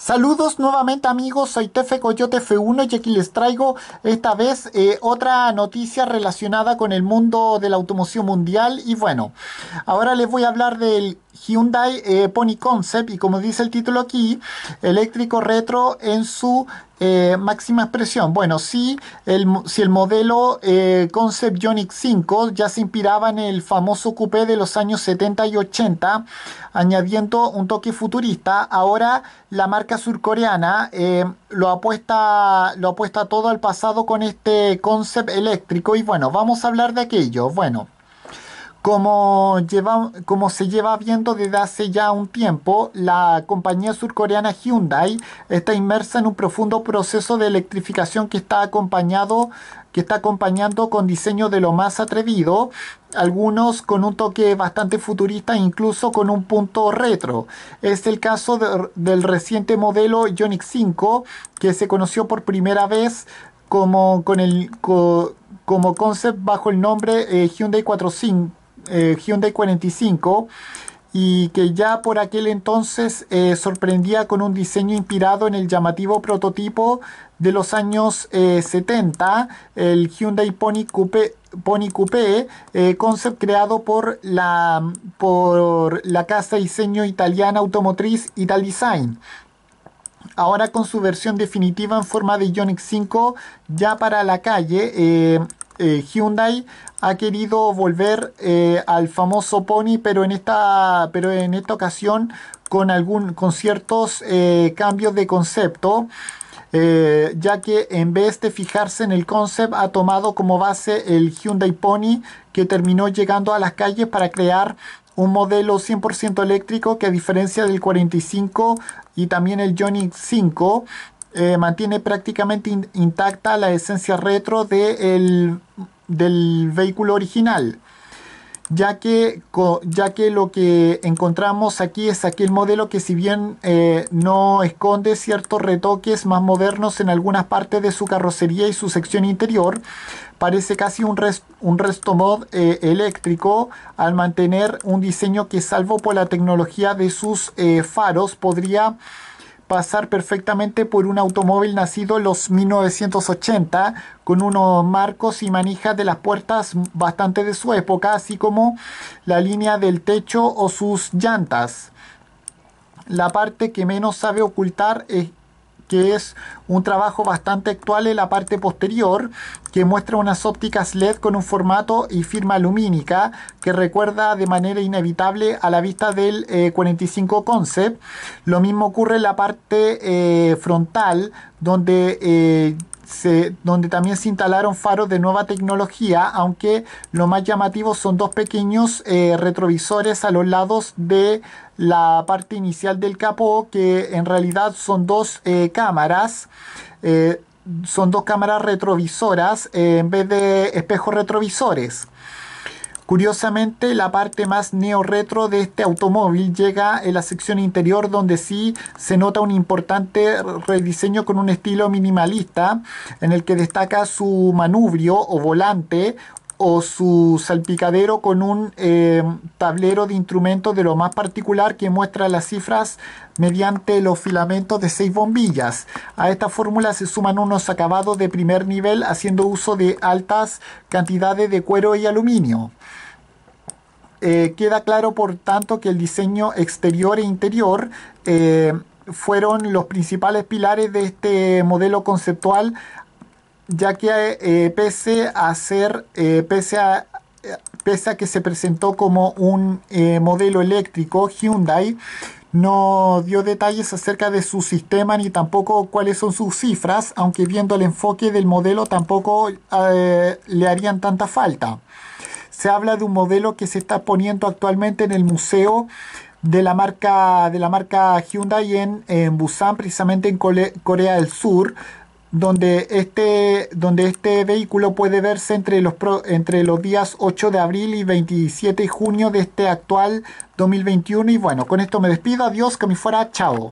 Saludos nuevamente amigos, soy Tefe Coyote F1 y aquí les traigo esta vez eh, otra noticia relacionada con el mundo de la automoción mundial y bueno, ahora les voy a hablar del Hyundai eh, Pony Concept y como dice el título aquí, eléctrico retro en su eh, máxima expresión. Bueno, si el, si el modelo eh, Concept Ioniq 5 ya se inspiraba en el famoso coupé de los años 70 y 80, añadiendo un toque futurista, ahora la marca surcoreana lo, apuesta, lo apuesta todo al pasado con este concept eléctrico y bueno, vamos a hablar de aquello. Bueno. Como, lleva, como se lleva viendo desde hace ya un tiempo, la compañía surcoreana Hyundai está inmersa en un profundo proceso de electrificación que está acompañado que está acompañando con diseño de lo más atrevido, algunos con un toque bastante futurista, incluso con un punto retro. Es el caso del reciente modelo Ioniq 5, que se conoció por primera vez como, con el, como concept bajo el nombre eh, Hyundai 45 eh, Hyundai 45 y que ya por aquel entonces eh, sorprendía con un diseño inspirado en el llamativo prototipo de los años 70, eh, el Hyundai Pony Coupé, Pony concept creado por la, por la casa de diseño italiana automotriz Design. Ahora con su versión definitiva en forma de Ioniq 5 ya para la calle, eh, Hyundai ha querido volver eh, al famoso Pony, pero en esta, pero en esta ocasión con, algún, con ciertos eh, cambios de concepto. ya que en vez de fijarse en el concept ha tomado como base el Hyundai Pony que terminó llegando a las calles para crear un modelo 100% eléctrico que a diferencia del 45 y también el Johnny 5 eh, mantiene prácticamente intacta la esencia retro del vehículo original. Ya que, ya que, lo que encontramos aquí es aquel modelo que si bien eh, no esconde ciertos retoques más modernos en algunas partes de su carrocería y su sección interior, parece casi un, un resto mod eh, eléctrico al mantener un diseño que salvo por la tecnología de sus faros podría pasar perfectamente por un automóvil nacido en los 1980, con unos marcos y manijas de las puertas bastante de su época, así como la línea del techo o sus llantas. La parte que menos sabe ocultar es que es un trabajo bastante actual en la parte posterior, que muestra unas ópticas LED con un formato y firma lumínica, que recuerda de manera inevitable a la vista del 45 eh, Concept. Lo mismo ocurre en la parte eh, frontal, donde eh, donde también se instalaron faros de nueva tecnología, aunque lo más llamativo son dos pequeños eh, retrovisores a los lados de la parte inicial del capó, que en realidad son dos eh, cámaras. Eh, son dos cámaras retrovisoras en vez de espejos retrovisores. Curiosamente, la parte más neo-retro de este automóvil llega en la sección interior donde sí se nota un importante rediseño con un estilo minimalista en el que destaca su manubrio o volante, o su salpicadero con un eh, tablero de instrumentos de lo más particular que muestra las cifras mediante los filamentos de seis bombillas. A esta fórmula se suman unos acabados de primer nivel haciendo uso de altas cantidades de cuero y aluminio. Eh, queda claro, por tanto, que el diseño exterior e interior eh, fueron los principales pilares de este modelo conceptual ya que eh, eh, pese a ser, eh, pese a que se presentó como un modelo eléctrico, Hyundai no dio detalles acerca de su sistema ni tampoco cuáles son sus cifras, aunque viendo el enfoque del modelo tampoco le harían tanta falta. Se habla de un modelo que se está poniendo actualmente en el museo de la marca, de la marca Hyundai en Busan, precisamente en Corea del Sur, donde este, donde este vehículo puede verse entre los, entre los días 8 de abril y 27 de junio de este actual 2021. Y bueno, con esto me despido. Adiós, que me fuera. Chao.